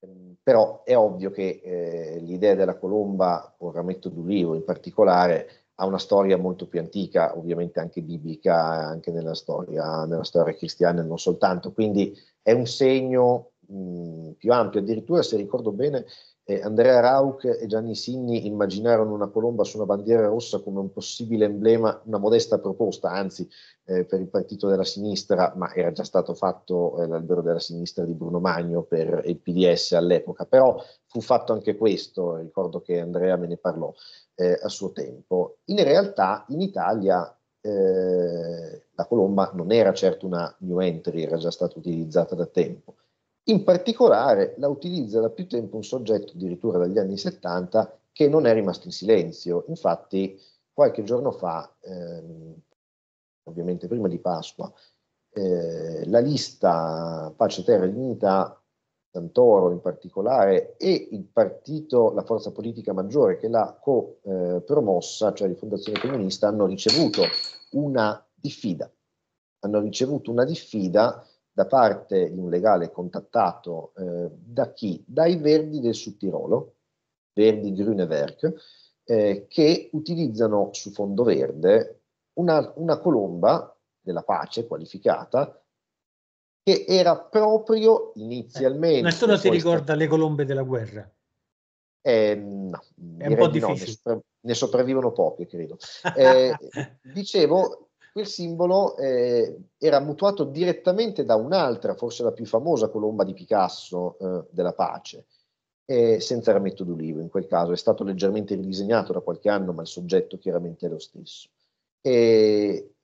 Ehm, però è ovvio che eh, l'idea della colomba con rametto d'ulivo in particolare ha una storia molto più antica, ovviamente anche biblica, anche nella storia, nella storia cristiana e non soltanto, quindi è un segno Mm, più ampio. Addirittura, se ricordo bene, eh, Andrea Rauch e Gianni Sinni immaginarono una colomba su una bandiera rossa come un possibile emblema, una modesta proposta, anzi, eh, per il partito della sinistra, ma era già stato fatto eh, l'albero della sinistra di Bruno Magno per il PDS all'epoca. Però fu fatto anche questo, ricordo che Andrea me ne parlò eh, a suo tempo. In realtà, in Italia eh, la colomba non era certo una new entry, era già stata utilizzata da tempo. In particolare la utilizza da più tempo un soggetto, addirittura dagli anni 70, che non è rimasto in silenzio. Infatti qualche giorno fa, ehm, ovviamente prima di Pasqua, eh, la lista Pace, Terra e Dignità, Santoro in particolare, e il partito, la forza politica maggiore che l'ha co-promossa, eh, cioè Rifondazione Comunista, hanno ricevuto una diffida. Hanno ricevuto una diffida da parte di un legale contattato eh, da chi? Dai Verdi del Sud Tirolo, Verdi Grünewerk, eh, che utilizzano su fondo verde una, una colomba della pace qualificata che era proprio inizialmente. Eh, nessuno ti ricorda le colombe della guerra. Eh, no, è un po' difficile. No, ne, sopravvivono poche, credo. Eh, dicevo, quel simbolo eh, era mutuato direttamente da un'altra, forse la più famosa colomba di Picasso eh, della pace, eh, senza rametto d'olivo in quel caso, è stato leggermente ridisegnato da qualche anno, ma il soggetto chiaramente è lo stesso. E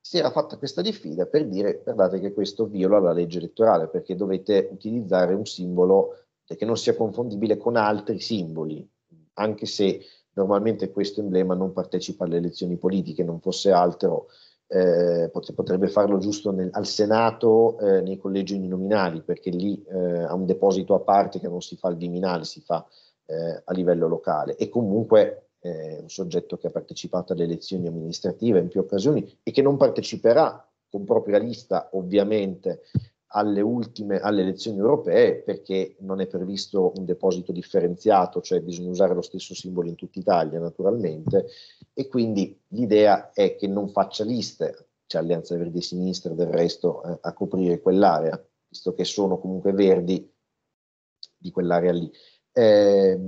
si era fatta questa diffida per dire, guardate che questo viola la legge elettorale, perché dovete utilizzare un simbolo che non sia confondibile con altri simboli, anche se Normalmente questo emblema non partecipa alle elezioni politiche, non fosse altro eh, potrebbe farlo giusto nel, al Senato eh, nei collegi uninominali, perché lì eh, ha un deposito a parte che non si fa al Viminale, si fa eh, a livello locale e comunque eh, è un soggetto che ha partecipato alle elezioni amministrative in più occasioni e che non parteciperà con propria lista ovviamente alle, ultime, alle elezioni europee perché non è previsto un deposito differenziato, cioè bisogna usare lo stesso simbolo in tutta Italia naturalmente e quindi l'idea è che non faccia liste, c'è Alleanza Verdi e Sinistra del resto eh, a coprire quell'area, visto che sono comunque verdi di quell'area lì. Eh,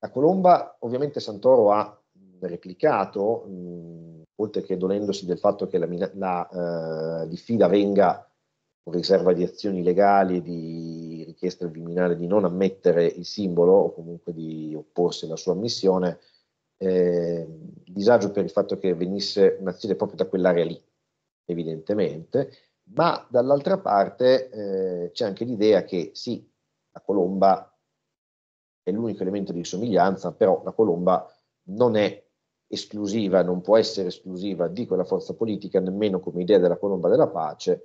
a Colomba ovviamente Santoro ha replicato, mh, mm, oltre che dolendosi del fatto che la, la eh, diffida venga riserva di azioni legali e di richiesta al Viminale di non ammettere il simbolo o comunque di opporsi alla sua ammissione, eh, disagio per il fatto che venisse un'azione proprio da quell'area lì, evidentemente, ma dall'altra parte eh, c'è anche l'idea che sì, la colomba è l'unico elemento di somiglianza, però la colomba non è esclusiva, non può essere esclusiva di quella forza politica, nemmeno come idea della colomba della pace,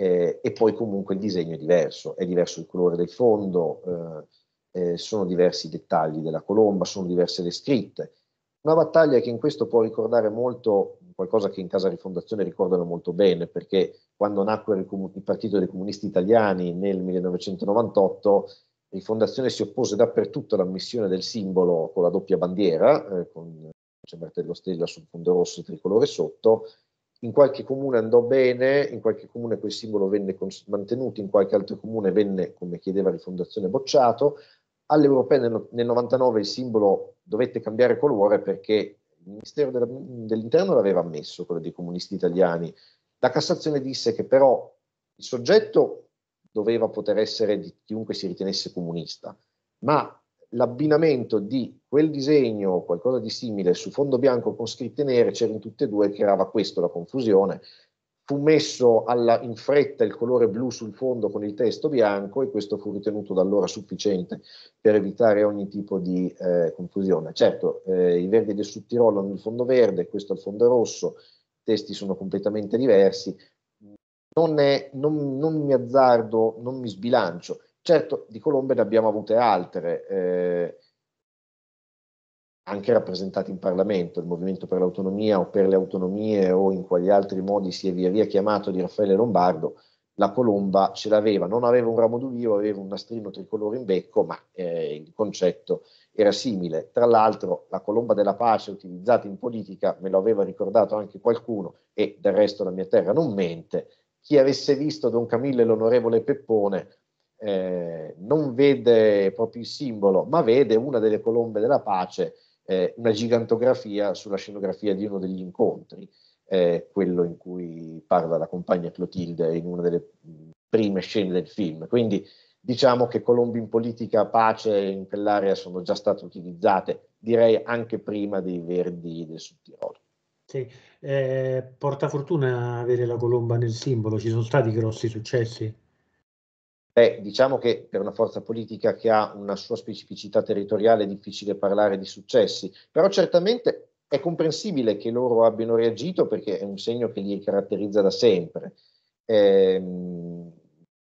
eh, e poi comunque il disegno è diverso, è diverso il colore del fondo, eh, eh, sono diversi i dettagli della colomba, sono diverse le scritte. Una battaglia che in questo può ricordare molto qualcosa che in casa rifondazione ricordano molto bene, perché quando nacque il, il Partito dei Comunisti Italiani nel 1998 Rifondazione si oppose dappertutto all'ammissione del simbolo con la doppia bandiera, eh, con c'è Martello Stella sul fondo rosso e tricolore sotto, in qualche comune andò bene, in qualche comune quel simbolo venne mantenuto, in qualche altro comune venne, come chiedeva Rifondazione, bocciato. All'Europea nel, nel 99 il simbolo dovette cambiare colore perché il Ministero della, dell'Interno l'aveva ammesso, quello dei comunisti italiani. La Cassazione disse che però il soggetto doveva poter essere di chiunque si ritenesse comunista, ma l'abbinamento di quel disegno o qualcosa di simile su fondo bianco con scritte nere c'era in tutte e due, creava questo, la confusione. Fu messo alla, in fretta il colore blu sul fondo con il testo bianco e questo fu ritenuto da allora sufficiente per evitare ogni tipo di eh, confusione. Certo, eh, i verdi del Sud Tirolo hanno il fondo verde, questo al fondo rosso, i testi sono completamente diversi. non, è, non, non mi azzardo, non mi sbilancio Certo, di colombe ne abbiamo avute altre, eh, anche rappresentate in Parlamento, il Movimento per l'Autonomia o per le Autonomie o in quali altri modi si è via via chiamato di Raffaele Lombardo, la colomba ce l'aveva, non aveva un ramo d'ulivo, aveva un nastrino tricolore in becco, ma eh, il concetto era simile. Tra l'altro la colomba della pace utilizzata in politica, me lo aveva ricordato anche qualcuno, e del resto la mia terra non mente, chi avesse visto Don Camillo e l'onorevole Peppone eh, non vede proprio il simbolo, ma vede una delle colombe della pace, eh, una gigantografia sulla scenografia di uno degli incontri, eh, quello in cui parla la compagna Clotilde in una delle prime scene del film. Quindi diciamo che colombe in politica, pace in quell'area sono già state utilizzate, direi anche prima dei Verdi del Sud Tirolo. Sì, eh, porta fortuna avere la colomba nel simbolo, ci sono stati grossi successi. Beh, diciamo che per una forza politica che ha una sua specificità territoriale è difficile parlare di successi, però certamente è comprensibile che loro abbiano reagito perché è un segno che li caratterizza da sempre. Ehm,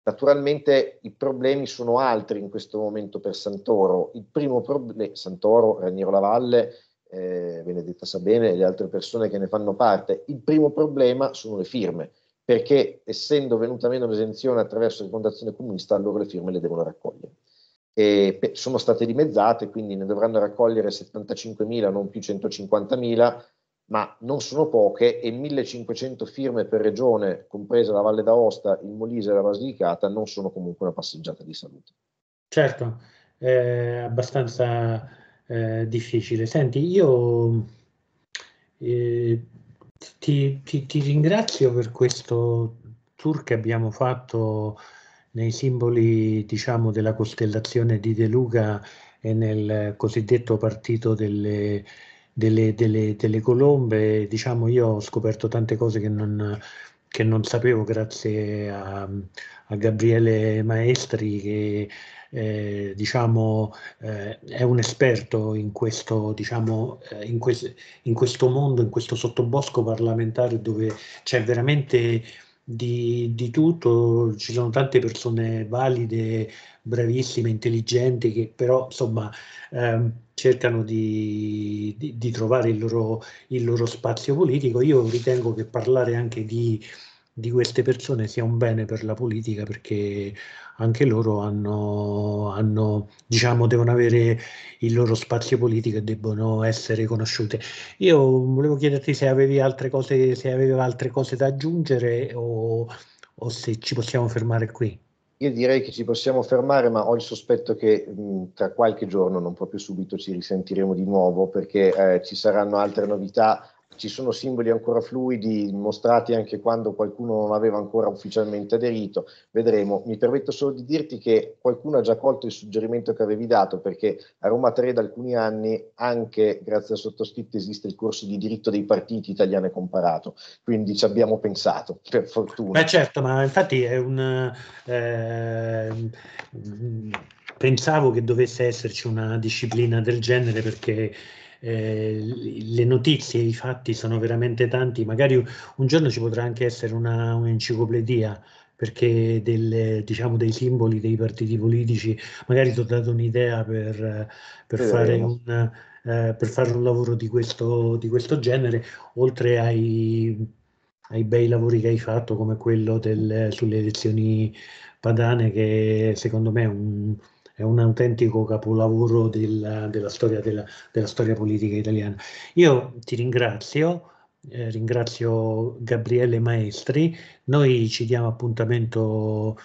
naturalmente i problemi sono altri in questo momento per Santoro. Il primo problema, Santoro, Raniero Lavalle, eh, Benedetta Sabene e le altre persone che ne fanno parte, il primo problema sono le firme perché essendo venuta meno l'esenzione attraverso fondazione comunista, allora le firme le devono raccogliere. E sono state dimezzate, quindi ne dovranno raccogliere 75.000, non più 150.000, ma non sono poche e 1.500 firme per regione, compresa la Valle d'Aosta, il Molise e la Basilicata, non sono comunque una passeggiata di salute. Certo, è abbastanza eh, difficile. Senti, io... Eh ti, ti, ti, ringrazio per questo tour che abbiamo fatto nei simboli diciamo, della costellazione di De Luca e nel cosiddetto partito delle, delle, delle, delle colombe. Diciamo, io ho scoperto tante cose che non, che non sapevo grazie a, a Gabriele Maestri che eh, diciamo, eh, è un esperto in questo, diciamo, eh, in, que in questo mondo, in questo sottobosco parlamentare dove c'è veramente di, di, tutto, ci sono tante persone valide, bravissime, intelligenti, che però insomma ehm, cercano di, di, di trovare il loro, il loro, spazio politico. Io ritengo che parlare anche di, queste persone sia un bene per la politica perché anche loro hanno, hanno, diciamo, devono avere il loro spazio politico e debbono essere conosciute. Io volevo chiederti se avevi altre cose, se aveva altre cose da aggiungere o, o se ci possiamo fermare qui. Io direi che ci possiamo fermare, ma ho il sospetto che mh, mm, tra qualche giorno, non proprio subito, ci risentiremo di nuovo perché eh, ci saranno altre novità ci sono simboli ancora fluidi mostrati anche quando qualcuno non aveva ancora ufficialmente aderito, vedremo. Mi permetto solo di dirti che qualcuno ha già colto il suggerimento che avevi dato, perché a Roma 3 da alcuni anni, anche grazie al sottoscritto, esiste il corso di diritto dei partiti italiano e comparato, quindi ci abbiamo pensato, per fortuna. Beh certo, ma infatti è un... Eh, pensavo che dovesse esserci una disciplina del genere perché eh, le notizie, i fatti sono veramente tanti, magari un giorno ci potrà anche essere una, un'enciclopedia perché del, diciamo, dei simboli dei partiti politici, magari ti ho dato un'idea per, per eh, fare un... Eh, per fare un lavoro di questo, di questo genere, oltre ai, ai, bei lavori che hai fatto come quello del, sulle elezioni padane, che secondo me è un, è un autentico capolavoro della, della, storia, della, della storia, politica italiana. Io ti ringrazio, eh, ringrazio Gabriele Maestri, noi ci diamo appuntamento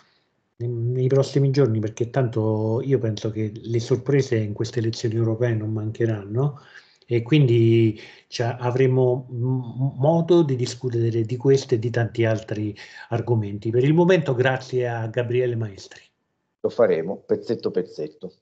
nei prossimi giorni perché tanto io penso che le sorprese in queste elezioni europee non mancheranno e quindi cioè, avremo modo di discutere di questo e di tanti altri argomenti. Per il momento grazie a Gabriele Maestri lo faremo pezzetto pezzetto.